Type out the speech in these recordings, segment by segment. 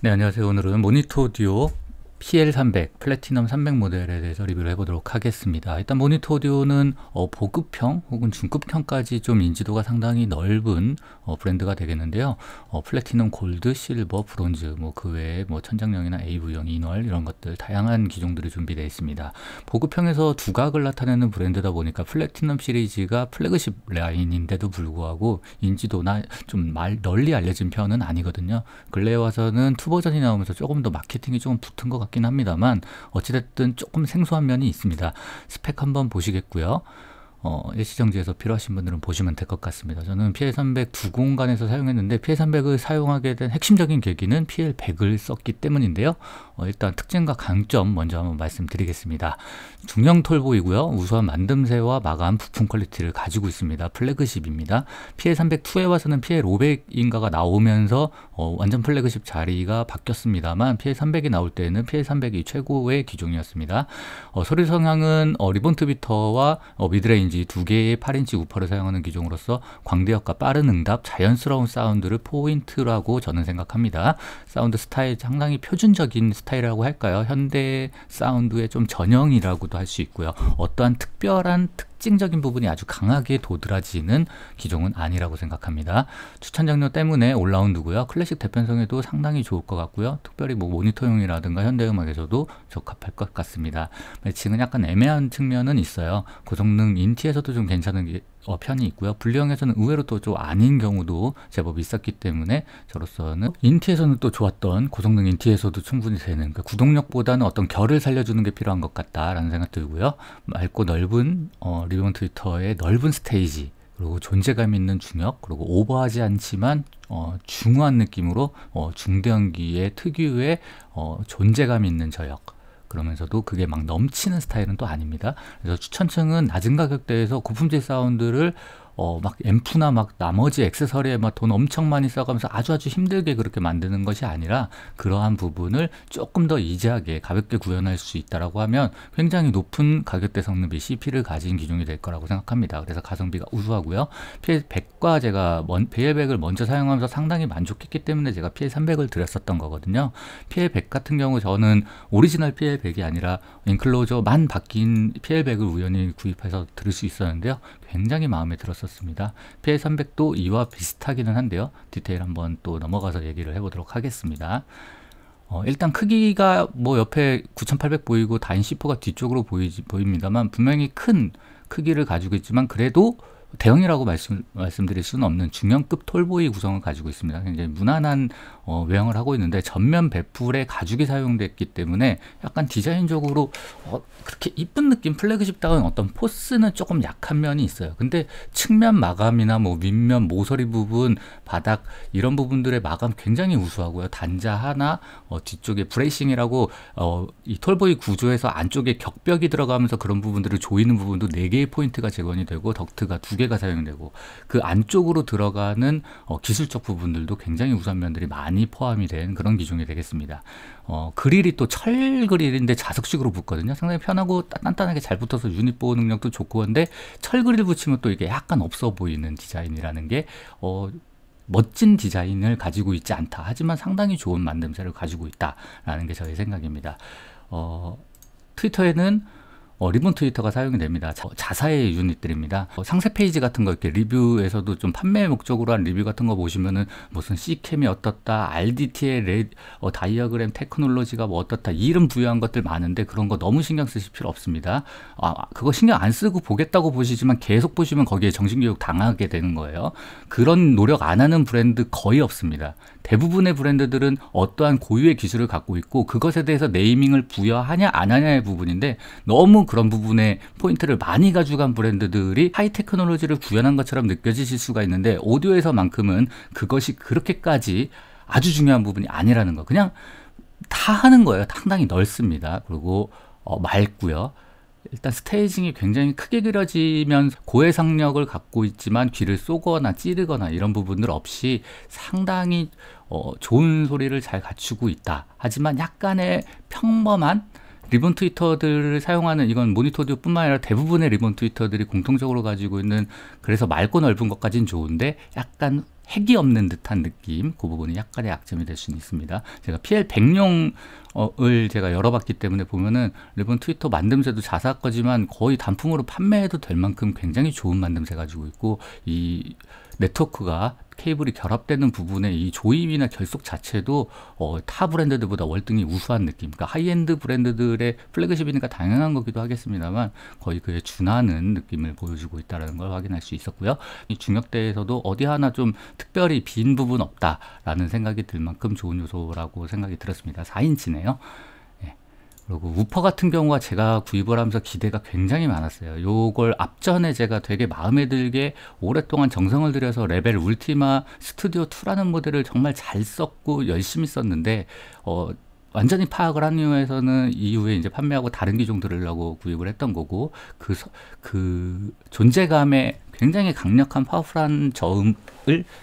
네, 안녕하세요. 오늘은 모니터 오디오 PL300 플래티넘 300 모델에 대해서 리뷰를 해보도록 하겠습니다. 일단 모니터 오디오는 어, 보급형 혹은 중급형까지 좀 인지도가 상당히 넓은 어, 브랜드가 되겠는데요. 어, 플래티넘, 골드, 실버, 브론즈 뭐 그 외에 뭐 천장형이나 AV형, 인월 이런 것들 다양한 기종들이 준비되어 있습니다. 보급형에서 두각을 나타내는 브랜드다 보니까 플래티넘 시리즈가 플래그십 라인인데도 불구하고 인지도나 좀 말, 널리 알려진 편은 아니거든요. 근래에 와서는 투 버전이 나오면서 조금 더 마케팅이 조금 붙은 것 같아요. 같긴 합니다만 어찌됐든 조금 생소한 면이 있습니다. 스펙 한번 보시겠고요. 어, 일시정지에서 필요하신 분들은 보시면 될 것 같습니다. 저는 PL300 두 공간에서 사용했는데 PL300을 사용하게 된 핵심적인 계기는 PL100을 썼기 때문인데요. 어, 일단 특징과 강점 먼저 한번 말씀드리겠습니다. 중형 톨보이고요. 우수한 만듦새와 마감, 부품 퀄리티를 가지고 있습니다. 플래그십입니다. PA302에 와서는 PA500인가가 나오면서 어, 완전 플래그십 자리가 바뀌었습니다만 PA300이 나올 때는 PA300이 최고의 기종이었습니다. 어, 소리 성향은 어, 리본트 비터와 어, 미드레인지 두 개의 8인치 우퍼를 사용하는 기종으로서 광대역과 빠른 응답, 자연스러운 사운드를 포인트라고 저는 생각합니다. 사운드 스타일 상당히 표준적인 스타일 스타일이라고 할까요? 현대 사운드의 좀 전형이라고도 할 수 있고요. 어떠한 특별한 특징적인 부분이 아주 강하게 도드라지는 기종은 아니라고 생각합니다. 추천 장르 때문에 올라운드고요. 클래식 대편성에도 상당히 좋을 것 같고요. 특별히 뭐 모니터용이라든가 현대음악에서도 적합할 것 같습니다. 매칭은 약간 애매한 측면은 있어요. 고성능 인티에서도 좀 괜찮은 게 어, 편이 있고요. 불리형에서는 의외로 또 좀 아닌 경우도 제법 있었기 때문에 저로서는 인티에서는 또 좋았던 고성능 인티에서도 충분히 되는 그러니까 구동력보다는 어떤 결을 살려주는 게 필요한 것 같다라는 생각 들고요. 맑고 넓은 어, 리본 트위터의 넓은 스테이지 그리고 존재감 있는 중력 그리고 오버하지 않지만 어, 중후한 느낌으로 어, 중대형기의 특유의 어, 존재감 있는 저역 그러면서도 그게 막 넘치는 스타일은 또 아닙니다. 그래서 추천층은 낮은 가격대에서 고품질 사운드를 어, 막 앰프나 막 나머지 액세서리에 막 돈 엄청 많이 써가면서 아주 아주 힘들게 그렇게 만드는 것이 아니라 그러한 부분을 조금 더 이지하게 가볍게 구현할 수 있다라고 하면 굉장히 높은 가격대 성능비 CP를 가진 기종이 될 거라고 생각합니다. 그래서 가성비가 우수하고요. PL100과 제가 PL100을 먼저 사용하면서 상당히 만족했기 때문에 제가 PL300을 드렸었던 거거든요. PL100 같은 경우 저는 오리지널 PL100이 아니라 인클로저만 바뀐 PL100을 우연히 구입해서 들을 수 있었는데요. 굉장히 마음에 들었었습니다. PA300도 이와 비슷하기는 한데요. 디테일 한번 또 넘어가서 얘기를 해보도록 하겠습니다. 어, 일단 크기가 뭐 옆에 9800 보이고 다인 C4가 뒤쪽으로 보이지, 보입니다만 분명히 큰 크기를 가지고 있지만 그래도 대형이라고 말씀, 말씀드릴 수는 없는 중형급 톨보이 구성을 가지고 있습니다. 굉장히 무난한 어, 외양을 하고 있는데 전면 베풀에 가죽이 사용됐기 때문에 약간 디자인적으로 어, 그렇게 이쁜 느낌 플래그십다운 어떤 포스는 조금 약한 면이 있어요. 근데 측면 마감이나 뭐 윗면 모서리 부분, 바닥 이런 부분들의 마감 굉장히 우수하고요. 단자 하나 어, 뒤쪽에 브레이싱이라고 어, 이 톨보이 구조에서 안쪽에 격벽이 들어가면서 그런 부분들을 조이는 부분도 4개의 포인트가 재건이 되고 덕트가 2개가 사용되고 그 안쪽으로 들어가는 어, 기술적 부분들도 굉장히 우수한 면들이 많이 기준이 포함이 된 그런 기종이 되겠습니다. 어, 그릴이 또철 그릴인데 자석식으로 붙거든요. 상당히 편하고 단단하게 잘 붙어서 유닛 보호 능력도 좋고 한데 철 그릴 붙이면 또 이게 약간 없어 보이는 디자인이라는 게 어, 멋진 디자인을 가지고 있지 않다. 하지만 상당히 좋은 만듦새를 가지고 있다라는 게 저의 생각입니다. 어, 트위터에는 어, 리본 트위터가 사용이 됩니다. 자, 사의 유닛들입니다. 어, 상세 페이지 같은 거 이렇게 리뷰에서도 좀 판매 목적으로 한 리뷰 같은 거 보시면은 무슨 C캠이 어떻다, RDT의 레, 어, 다이어그램 테크놀로지가 뭐 어떻다 이름 부여한 것들 많은데 그런 거 너무 신경 쓰실 필요 없습니다. 아, 그거 신경 안 쓰고 보겠다고 보시지만 계속 보시면 거기에 정신교육 당하게 되는 거예요. 그런 노력 안 하는 브랜드 거의 없습니다. 대부분의 브랜드들은 어떠한 고유의 기술을 갖고 있고 그것에 대해서 네이밍을 부여하냐 안 하냐의 부분인데 너무 그런 부분에 포인트를 많이 가져간 브랜드들이 하이 테크놀로지를 구현한 것처럼 느껴지실 수가 있는데 오디오에서만큼은 그것이 그렇게까지 아주 중요한 부분이 아니라는 거 그냥 다 하는 거예요 상당히 넓습니다 그리고 어, 맑고요 일단 스테이징이 굉장히 크게 그려지면 고해상력을 갖고 있지만 귀를 쏘거나 찌르거나 이런 부분들 없이 상당히 어, 좋은 소리를 잘 갖추고 있다 하지만 약간의 평범한 리본 트위터들을 사용하는 이건 모니터드뿐만 아니라 대부분의 리본 트위터들이 공통적으로 가지고 있는 그래서 맑고 넓은 것까진 좋은데 약간 핵이 없는 듯한 느낌 그 부분이 약간의 약점이 될 수는 있습니다 제가 PL 100용을 제가 열어봤기 때문에 보면은 리본 트위터 만듦새도 자사 거지만 거의 단품으로 판매해도 될 만큼 굉장히 좋은 만듦새 가지고 있고 이 네트워크가 케이블이 결합되는 부분에 이 조임이나 결속 자체도 어, 타 브랜드들보다 월등히 우수한 느낌. 그러니까 하이엔드 브랜드들의 플래그십이니까 당연한 거기도 하겠습니다만 거의 그에 준하는 느낌을 보여주고 있다는 걸 확인할 수 있었고요. 이 중역대에서도 어디 하나 좀 특별히 빈 부분 없다라는 생각이 들 만큼 좋은 요소라고 생각이 들었습니다. 4인치네요. 그리고 우퍼 같은 경우가 제가 구입을 하면서 기대가 굉장히 많았어요. 요걸 앞전에 제가 되게 마음에 들게 오랫동안 정성을 들여서 레벨 울티마 스튜디오 2라는 모델을 정말 잘 썼고 열심히 썼는데 어 완전히 파악을 한 이후에서는 이후에 이제 판매하고 다른 기종 들으려고 구입을 했던 거고 그, 그 존재감에 굉장히 강력한 파워풀한 저음을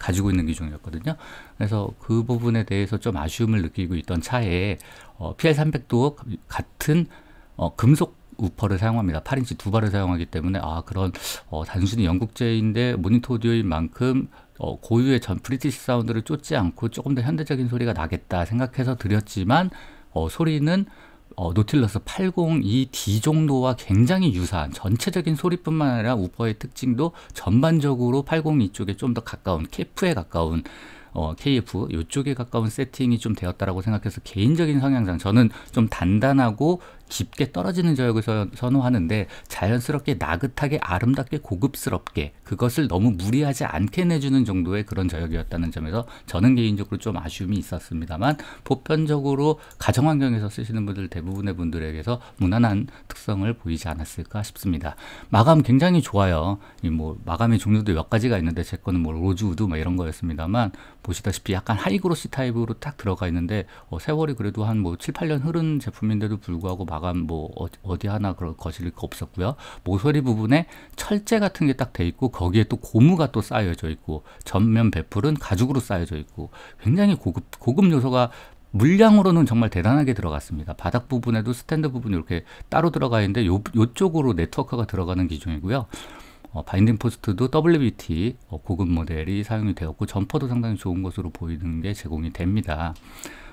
가지고 있는 기종이었거든요. 그래서 그 부분에 대해서 좀 아쉬움을 느끼고 있던 차에 어, PL300도 같은 어, 금속 우퍼를 사용합니다. 8인치 두 발을 사용하기 때문에 아 그런 어, 단순히 영국제인데 모니터 오디오인 만큼 어, 고유의 전 브리티시 사운드를 쫓지 않고 조금 더 현대적인 소리가 나겠다 생각해서 드렸지만 어, 소리는 어, 노틸러스 802D 정도와 굉장히 유사한 전체적인 소리뿐만 아니라 우퍼의 특징도 전반적으로 802 쪽에 좀 더 가까운 케프에 가까운 어, KF 이쪽에 가까운 세팅이 좀 되었다라고 생각해서 개인적인 성향상 저는 좀 단단하고 깊게 떨어지는 저역을 선호하는데 자연스럽게 나긋하게 아름답게 고급스럽게 그것을 너무 무리하지 않게 내주는 정도의 그런 저역이었다는 점에서 저는 개인적으로 좀 아쉬움이 있었습니다만 보편적으로 가정환경에서 쓰시는 분들 대부분의 분들에게서 무난한 특성을 보이지 않았을까 싶습니다. 마감 굉장히 좋아요. 이 뭐 마감의 종류도 몇 가지가 있는데 제 거는 뭐 로즈우드 뭐 이런 거였습니다만 보시다시피 약간 하이그로시 타입으로 딱 들어가 있는데 어 세월이 그래도 한뭐 7, 8년 흐른 제품인데도 불구하고 마 과감 뭐 어, 어디 하나 그런 거슬릴 거 없었고요. 모서리 부분에 철제 같은 게 딱 돼 있고 거기에 또 고무가 또 쌓여져 있고 전면 베풀은 가죽으로 쌓여져 있고 굉장히 고급 고급 요소가 물량으로는 정말 대단하게 들어갔습니다. 바닥 부분에도 스탠드 부분이 이렇게 따로 들어가 있는데 요, 요쪽으로 네트워크가 들어가는 기종이고요. 어, 바인딩 포스트도 WBT 어, 고급 모델이 사용이 되었고 점퍼도 상당히 좋은 것으로 보이는 게 제공이 됩니다.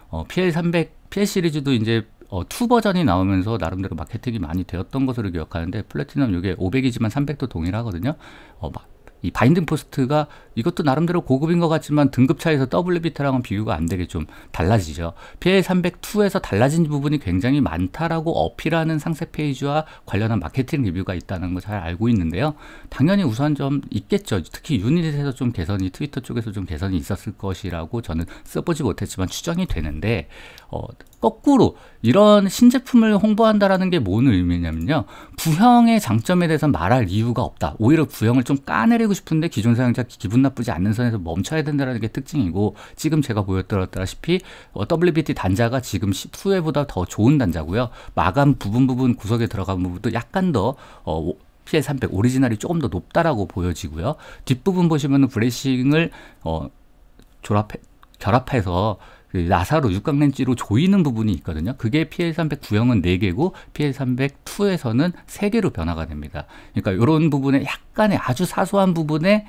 어, PL300 PS 시리즈도 이제 어, 2 버전이 나오면서 나름대로 마케팅이 많이 되었던 것으로 기억하는데 플래티넘 이게 500이지만 300도 동일하거든요. 어, 막이 바인딩 포스트가 이것도 나름대로 고급인 것 같지만 등급 차에서 WBT랑은 비교가 안 되게 좀 달라지죠. PA302에서 달라진 부분이 굉장히 많다라고 어필하는 상세 페이지와 관련한 마케팅 리뷰가 있다는 걸 잘 알고 있는데요. 당연히 우선 점 있겠죠. 특히 유닛에서 좀 개선이 트위터 쪽에서 좀 개선이 있었을 것이라고 저는 써보지 못했지만 추정이 되는데 어, 거꾸로 이런 신제품을 홍보한다라는 게 뭔 의미냐면요. 구형의 장점에 대해서 말할 이유가 없다. 오히려 구형을 좀 까내리고 싶은데 기존 사용자 기분 나쁘지 않는 선에서 멈춰야 된다는 게 특징이고 지금 제가 보여드렸다시피 어, WBT 단자가 지금 1 0수에보다더 좋은 단자고요. 마감 부분 부분 구석에 들어간 부분도 약간 더 어, PL300 오리지널이 조금 더 높다라고 보여지고요. 뒷부분 보시면 브레싱을 어, 졸합해 결합해서 그 나사로 육각 렌즈로 조이는 부분이 있거든요. 그게 PL 309형은 4개고 PL 302에서는 3개로 변화가 됩니다. 그러니까 이런 부분에 약간의 아주 사소한 부분에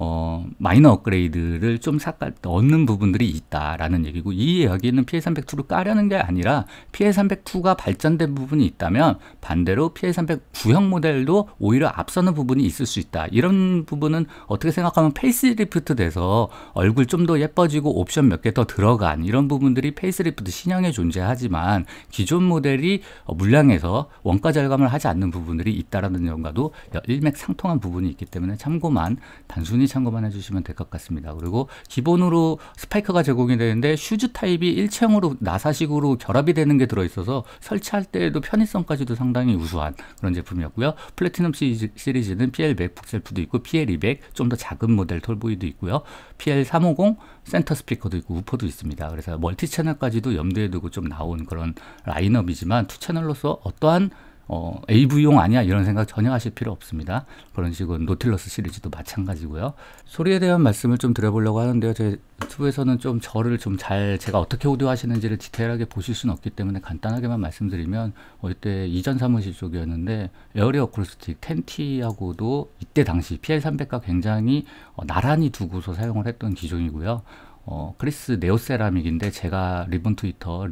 어, 마이너 업그레이드를 좀 삭발 얻는 부분들이 있다라는 얘기고 이 이야기는 PA302를 까려는 게 아니라 PA302가 발전된 부분이 있다면 반대로 PA309형 모델도 오히려 앞서는 부분이 있을 수 있다. 이런 부분은 어떻게 생각하면 페이스리프트 돼서 얼굴 좀 더 예뻐지고 옵션 몇 개 더 들어간 이런 부분들이 페이스리프트 신형에 존재하지만 기존 모델이 물량에서 원가 절감을 하지 않는 부분들이 있다라는 점과도 일맥상통한 부분이 있기 때문에 참고만 단순히 참고만 해주시면 될 것 같습니다. 그리고 기본으로 스파이크가 제공이 되는데 슈즈 타입이 일체형으로 나사식으로 결합이 되는 게 들어있어서 설치할 때에도 편의성까지도 상당히 우수한 그런 제품이었고요. 플래티넘 시리즈는 PL100 셀프도 있고 PL200 좀 더 작은 모델 톨보이도 있고요. PL350 센터 스피커도 있고 우퍼도 있습니다. 그래서 멀티 채널까지도 염두에 두고 좀 나온 그런 라인업이지만 투 채널로서 어떠한 어, AV용 아니야 이런 생각 전혀 하실 필요 없습니다. 그런 식으로 노틸러스 시리즈도 마찬가지고요. 소리에 대한 말씀을 좀 드려보려고 하는데요. 제 유튜브에서는 좀 저를 좀 잘 제가 어떻게 오디오 하시는지를 디테일하게 보실 수는 없기 때문에 간단하게만 말씀드리면 어, 이때 이전 사무실 쪽이었는데 에어리 어쿠스틱 10T하고도 이때 당시 PL300과 굉장히 어, 나란히 두고서 사용을 했던 기종이고요. 어, 크리스 네오세라믹인데 제가 리본 트위터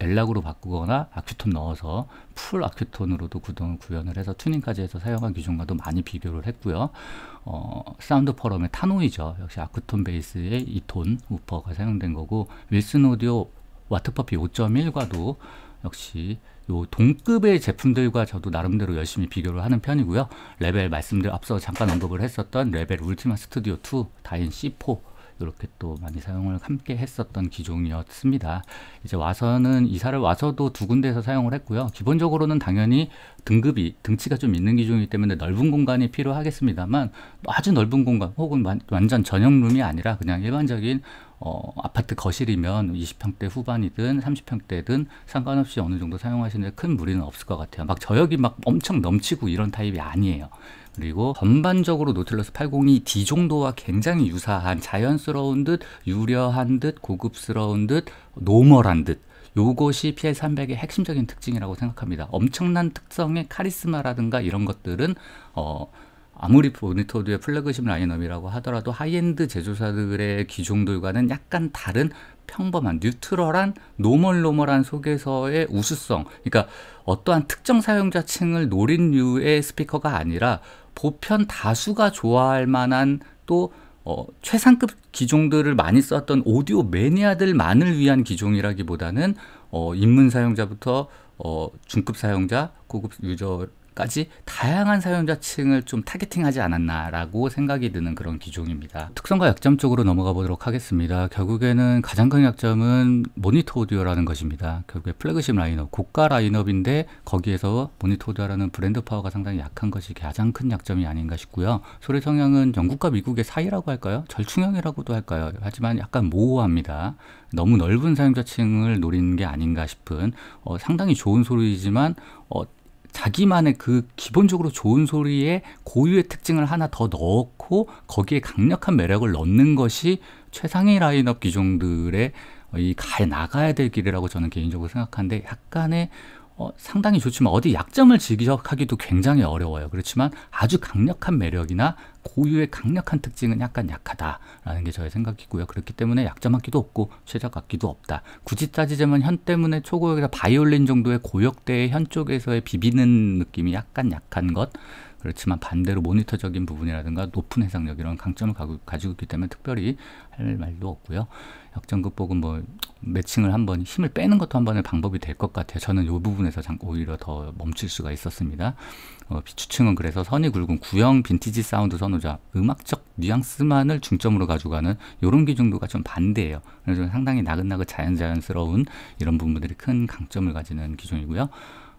엘락으로 바꾸거나 아큐톤 넣어서 풀 아큐톤으로도 구동을 구현을 해서 튜닝까지 해서 사용한 기준과도 많이 비교를 했고요. 어, 사운드 포럼의 타노이죠. 역시 아큐톤 베이스의 이톤 우퍼가 사용된 거고 윌슨 오디오 와트퍼피 5.1과도 역시 요 동급의 제품들과 저도 나름대로 열심히 비교를 하는 편이고요. 레벨 말씀들 앞서 잠깐 언급을 했었던 레벨 울티마 스튜디오 2 다인 C4 이렇게 또 많이 사용을 함께 했었던 기종이었습니다. 이제 와서는 이사를 와서도 두 군데에서 사용을 했고요. 기본적으로는 당연히 등급이 등치가 좀 있는 기종이기 때문에 넓은 공간이 필요하겠습니다만 아주 넓은 공간 혹은 완전 전용 룸이 아니라 그냥 일반적인 어, 아파트 거실이면 20평대 후반이든 30평대든 상관없이 어느 정도 사용하시는데 큰 무리는 없을 것 같아요. 막 저역이 막 엄청 넘치고 이런 타입이 아니에요. 그리고 전반적으로 노틸러스 802 D 정도와 굉장히 유사한 자연스러운 듯 유려한 듯 고급스러운 듯 노멀한 듯 요것이 PL300의 핵심적인 특징이라고 생각합니다. 엄청난 특성의 카리스마라든가 이런 것들은 어, 아무리 모니터드의 플래그십 라인업이라고 하더라도 하이엔드 제조사들의 기종들과는 약간 다른 평범한 뉴트럴한 노멀노멀한 속에서의 우수성 그러니까 어떠한 특정 사용자층을 노린 류의 스피커가 아니라 보편 다수가 좋아할 만한 또 어, 최상급 기종들을 많이 썼던 오디오 매니아들만을 위한 기종이라기보다는 어, 입문 사용자부터 어, 중급 사용자, 고급 유저 까지 다양한 사용자층을 좀 타겟팅하지 않았나라고 생각이 드는 그런 기종입니다. 특성과 약점 쪽으로 넘어가 보도록 하겠습니다. 결국에는 가장 큰 약점은 모니터 오디오라는 것입니다. 결국에 플래그십 라인업, 고가 라인업인데 거기에서 모니터 오디오라는 브랜드 파워가 상당히 약한 것이 가장 큰 약점이 아닌가 싶고요. 소리 성향은 영국과 미국의 사이라고 할까요? 절충형이라고도 할까요? 하지만 약간 모호합니다. 너무 넓은 사용자층을 노리는 게 아닌가 싶은 어, 상당히 좋은 소리이지만 어, 자기만의 그 기본적으로 좋은 소리에 고유의 특징을 하나 더 넣고 거기에 강력한 매력을 넣는 것이 최상위 라인업 기종들의 이 가에 나가야 될 길이라고 저는 개인적으로 생각하는데 약간의 어, 상당히 좋지만 어디 약점을 지적하기도 굉장히 어려워요. 그렇지만 아주 강력한 매력이나 고유의 강력한 특징은 약간 약하다라는 게 저의 생각이고요. 그렇기 때문에 약점 학기도 없고 최적 악기도 없다. 굳이 따지자면 현 때문에 초고역에서 바이올린 정도의 고역대의 현 쪽에서의 비비는 느낌이 약간 약한 것 그렇지만 반대로 모니터적인 부분이라든가 높은 해상력 이런 강점을 가지고 있기 때문에 특별히 할 말도 없고요. 역전 극복은 뭐 매칭을 한번 힘을 빼는 것도 한 번의 방법이 될 것 같아요. 저는 이 부분에서 오히려 더 멈출 수가 있었습니다. 어, 비추층은 그래서 선이 굵은 구형 빈티지 사운드 선호자 음악적 뉘앙스만을 중점으로 가져가는 이런 기준도가 좀 반대예요. 그래서 상당히 나긋나긋 자연자연스러운 이런 부분들이 큰 강점을 가지는 기준이고요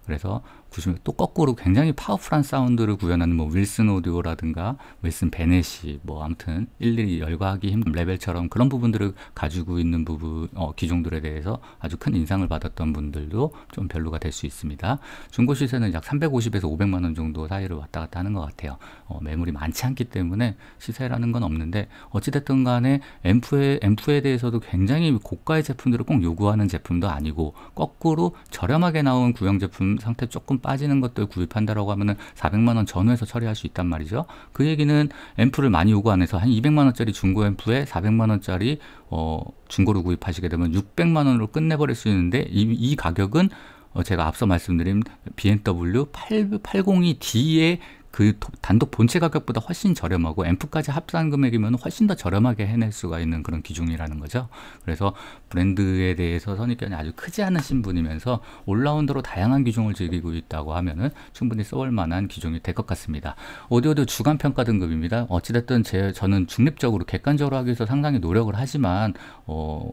그래서 90년 또 거꾸로 굉장히 파워풀한 사운드를 구현하는 뭐 윌슨 오디오라든가 윌슨 베넷이 뭐 아무튼 일일이 열거하기 힘든 레벨처럼 그런 부분들을 가지고 있는 부분 어, 기종들에 대해서 아주 큰 인상을 받았던 분들도 좀 별로가 될 수 있습니다. 중고 시세는 약 350에서 500만 원 정도 사이를 왔다 갔다 하는 것 같아요. 어, 매물이 많지 않기 때문에 시세라는 건 없는데 어찌됐든 간에 m 프에 앰프에 대해서도 굉장히 고가의 제품들을 꼭 요구하는 제품도 아니고 거꾸로 저렴하게 나온 구형 제품 상태 조금 빠지는 것들 구입한다라고 하면은 400만 원 전후에서 처리할 수 있단 말이죠. 그 얘기는 앰프를 많이 요구 안 해서 한 200만 원짜리 중고 앰프에 400만 원짜리 어 중고로 구입하시게 되면 600만 원으로 끝내버릴 수 있는데 이, 이 가격은 어, 제가 앞서 말씀드린 BMW 8, 802D의 그 단독 본체 가격보다 훨씬 저렴하고 앰프까지 합산 금액이면 훨씬 더 저렴하게 해낼 수가 있는 그런 기준이라는 거죠. 그래서 브랜드에 대해서 선입견이 아주 크지 않으신 분이면서 올라운드로 다양한 기종을 즐기고 있다고 하면은 충분히 써올 만한 기종이 될 것 같습니다. 오디오도 주간 평가 등급입니다. 어찌됐든 제 저는 중립적으로 객관적으로 하기 위해서 상당히 노력을 하지만 어.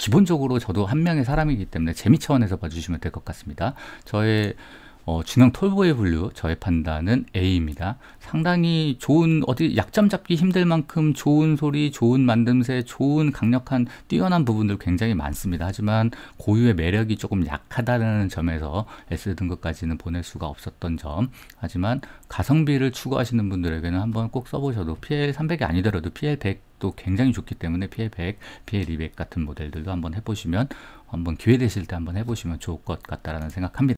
기본적으로 저도 한 명의 사람이기 때문에 재미 차원에서 봐주시면 될 것 같습니다. 저의 어, 중형 톨보의 분류 저의 판단은 A입니다. 상당히 좋은 어디 약점 잡기 힘들 만큼 좋은 소리, 좋은 만듦새, 좋은 강력한 뛰어난 부분들 굉장히 많습니다. 하지만 고유의 매력이 조금 약하다는 점에서 S등급까지는 보낼 수가 없었던 점. 하지만 가성비를 추구하시는 분들에게는 한번 꼭 써보셔도 PL300이 아니더라도 PL100 도 굉장히 좋기 때문에 PL100, PL200 같은 모델들도 한번 해보시면 한번 기회 되실 때 한번 해보시면 좋을 것 같다라는 생각합니다.